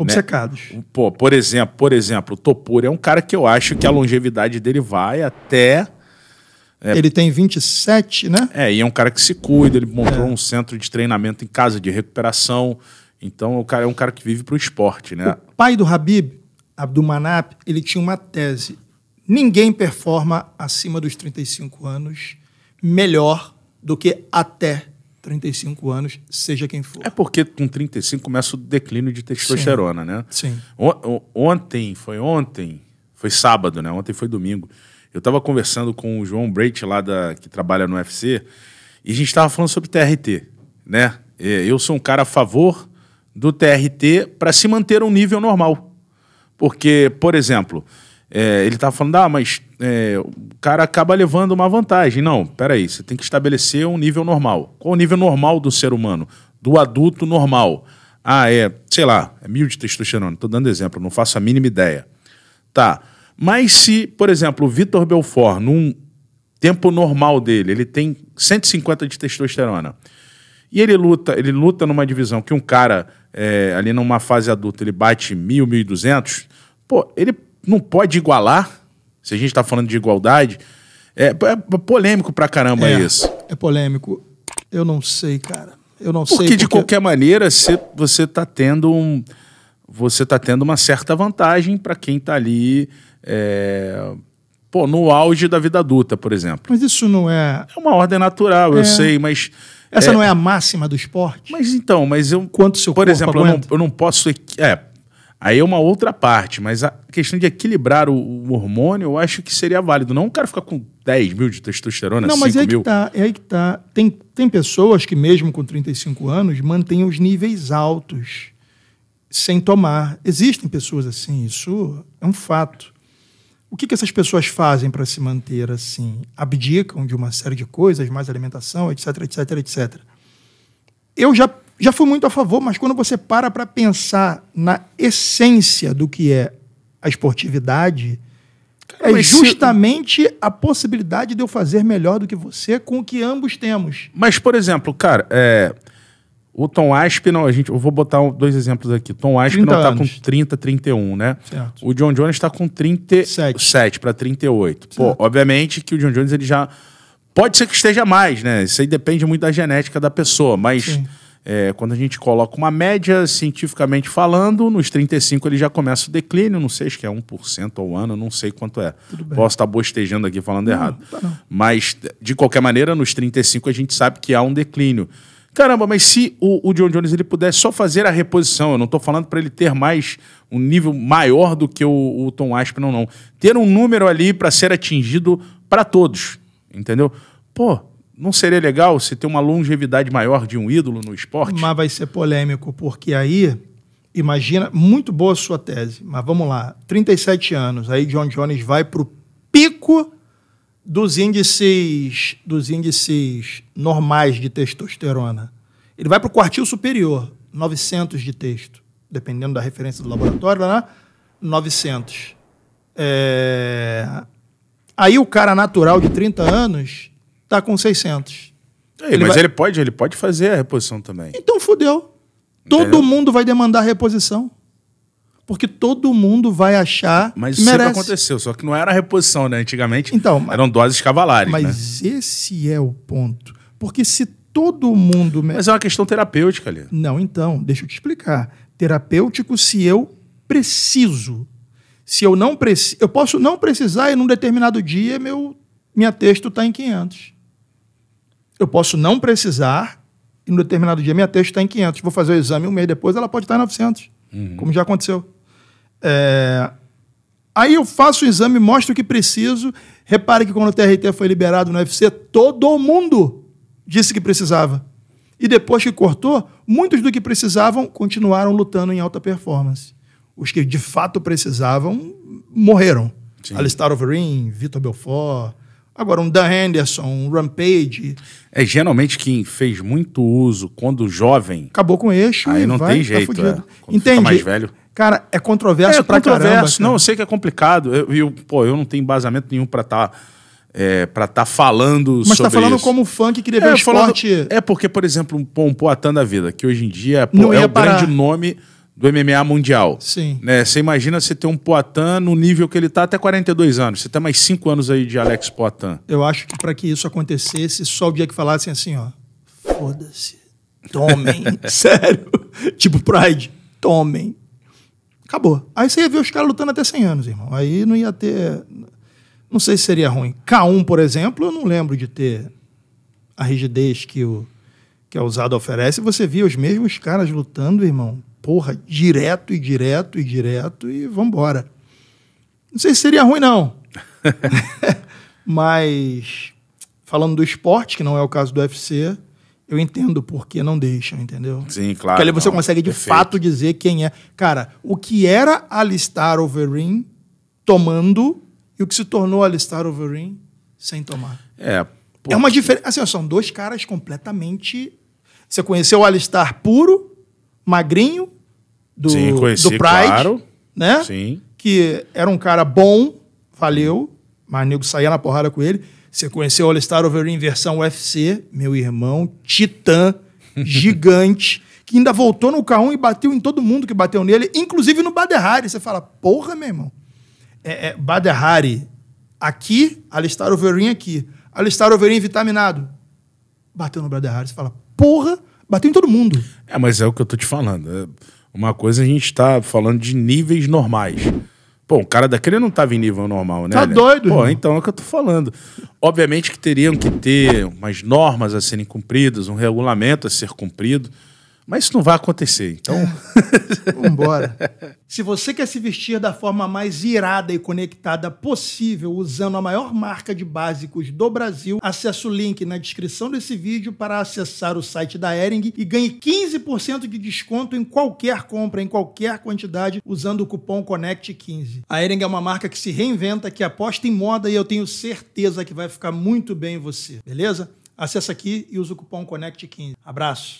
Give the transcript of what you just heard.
Né? Obcecados. Né? Pô, por exemplo, por exemplo, o Topor é um cara que eu acho que a longevidade dele vai até. É, ele tem 27, né? É, e é um cara que se cuida, ele montou é. um centro de treinamento em casa de recuperação. Então, o cara é um cara que vive para o esporte, né? O pai do Habib, Manap, ele tinha uma tese. Ninguém performa acima dos 35 anos melhor do que até 35 anos, seja quem for. É porque com 35 começa o declínio de testosterona, Sim. né? Sim. O, ontem, foi ontem, foi sábado, né? Ontem foi domingo. Eu estava conversando com o João Breit, lá da, que trabalha no UFC, e a gente estava falando sobre TRT, né? Eu sou um cara a favor do TRT para se manter um nível normal. Porque, por exemplo, é, ele tava falando, ah, mas é, o cara acaba levando uma vantagem. Não, peraí, você tem que estabelecer um nível normal. Qual o nível normal do ser humano? Do adulto normal. Ah, é, sei lá, é mil de testosterona. Estou dando exemplo, não faço a mínima ideia. Tá. Mas se, por exemplo, o Vitor Belfort, num tempo normal dele, ele tem 150 de testosterona. E ele luta, ele luta numa divisão que um cara, é, ali numa fase adulta, ele bate mil, mil e duzentos. Pô, ele não pode igualar se a gente está falando de igualdade, é, é, é polêmico pra caramba é, isso. É polêmico. Eu não sei, cara. Eu não porque, sei. Porque de qualquer maneira, se você está tendo um, você tá tendo uma certa vantagem para quem está ali é, pô, no auge da vida adulta, por exemplo. Mas isso não é É uma ordem natural, eu é. sei, mas essa é não é a máxima do esporte? Mas então, mas eu Quanto seu Por exemplo, eu não, eu não, posso é, Aí é uma outra parte, mas a questão de equilibrar o, o hormônio, eu acho que seria válido. Não o cara ficar com 10 mil de testosterona, Não, 5 mas é mil. Que tá, é aí que tá. Tem, tem pessoas que mesmo com 35 anos mantêm os níveis altos sem tomar. Existem pessoas assim, isso é um fato. O que, que essas pessoas fazem para se manter assim? Abdicam de uma série de coisas, mais alimentação, etc, etc, etc. Eu já já fui muito a favor, mas quando você para para pensar na essência do que é a esportividade, é justamente se... a possibilidade de eu fazer melhor do que você com o que ambos temos. Mas, por exemplo, cara, é... o Tom Aspinall, a gente, eu vou botar dois exemplos aqui. Tom Aspinall está com 30, 31, né? Certo. O John Jones está com 37 para 38. Pô, obviamente que o John Jones ele já pode ser que esteja mais, né? Isso aí depende muito da genética da pessoa, mas Sim é, quando a gente coloca uma média, cientificamente falando, nos 35 ele já começa o declínio, não sei se é 1% ao ano, não sei quanto é. Posso estar bostejando aqui falando não, errado. Tá Mas, de qualquer maneira, nos 35 a gente sabe que há um declínio. Caramba, mas se o, o John Jones ele pudesse só fazer a reposição, eu não estou falando para ele ter mais um nível maior do que o, o Tom não não. Ter um número ali para ser atingido para todos, entendeu? Pô, não seria legal se ter uma longevidade maior de um ídolo no esporte? Mas vai ser polêmico, porque aí, imagina, muito boa sua tese, mas vamos lá, 37 anos, aí John Jones vai para o pico dos índices, dos índices normais de testosterona. Ele vai para o quartil superior, 900 de texto, dependendo da referência do laboratório, né? 900. É... Aí o cara natural de 30 anos está com 600. É, ele mas vai... ele, pode, ele pode fazer a reposição também. Então fudeu. Entendeu? Todo mundo vai demandar reposição. Porque todo mundo vai achar mas que isso merece. sempre aconteceu, só que não era reposição, né? Antigamente então, eram doses cavalares. Mas né? esse é o ponto. Porque se todo mundo. Mas é uma questão terapêutica ali. Não, então, deixa eu te explicar. Terapêutico se eu preciso. Se eu não preciso. Eu posso não precisar e num determinado dia meu, minha texto está em 500 eu posso não precisar e no determinado dia minha teste está em 500. Vou fazer o exame um mês depois, ela pode estar tá em 900, uhum. como já aconteceu. É... Aí eu faço o exame, mostro o que preciso. Repare que quando o TRT foi liberado no UFC, todo mundo disse que precisava. E depois que cortou, muitos do que precisavam continuaram lutando em alta performance. Os que de fato precisavam morreram. Sim. Alistair Overeem, Vitor Belfort, Agora, um Dan Henderson, um Rampage. É geralmente quem fez muito uso quando jovem. Acabou com o eixo. Aí não tem tá jeito. Tá é. Entende? mais velho. Cara, é controverso é, pra controverso. caramba. Cara. Não, eu sei que é complicado. Eu, eu pô, eu não tenho embasamento nenhum para estar. Tá é, para estar tá falando Mas tá sobre Mas tá falando isso. como funk que deveria é, esporte... Falando, é porque, por exemplo, um, um Poatan da vida, que hoje em dia pô, é o um grande nome do MMA mundial. Sim. Né? Você imagina você ter um Poitin no nível que ele está até 42 anos. Você tem tá mais 5 anos aí de Alex Poitin. Eu acho que para que isso acontecesse, só o dia que falassem assim, ó, foda-se, tomem, sério. tipo Pride, tomem. Acabou. Aí você ia ver os caras lutando até 100 anos, irmão. Aí não ia ter... Não sei se seria ruim. K1, por exemplo, eu não lembro de ter a rigidez que o que a usada oferece. Você via os mesmos caras lutando, irmão, porra, direto e direto e direto e vambora. Não sei se seria ruim, não. Mas, falando do esporte, que não é o caso do UFC, eu entendo por que não deixam, entendeu? Sim, claro. Porque ali você não, consegue de perfeito. fato dizer quem é. Cara, o que era Alistar Overeem tomando e o que se tornou Alistar Overeem sem tomar. É. Porque... É uma diferença. Assim, são dois caras completamente. Você conheceu o Alistar puro Magrinho, do, Sim, conheci, do Pride, claro. né? Sim. Que era um cara bom, valeu, mas nego saía na porrada com ele. Você conheceu o All-Star Overeem versão UFC, meu irmão, titã, gigante, que ainda voltou no K1 e bateu em todo mundo que bateu nele, inclusive no Baderrari. Você fala, porra, meu irmão. É, é, Baderrari aqui, Alistar Overeem aqui. Alistar Overeem vitaminado. Bateu no Baderrari. Você fala, porra, Bateu em todo mundo. É, mas é o que eu tô te falando. É, uma coisa a gente tá falando de níveis normais. Pô, o cara daquele não tava em nível normal, né? Tá doido, Pô, irmão. então é o que eu tô falando. Obviamente que teriam que ter umas normas a serem cumpridas, um regulamento a ser cumprido. Mas isso não vai acontecer, então. É. Vambora. se você quer se vestir da forma mais irada e conectada possível usando a maior marca de básicos do Brasil, acesse o link na descrição desse vídeo para acessar o site da Ering e ganhe 15% de desconto em qualquer compra, em qualquer quantidade, usando o cupom CONNECT15. A Ering é uma marca que se reinventa, que aposta em moda e eu tenho certeza que vai ficar muito bem em você, beleza? Acesse aqui e usa o cupom CONNECT15. Abraço!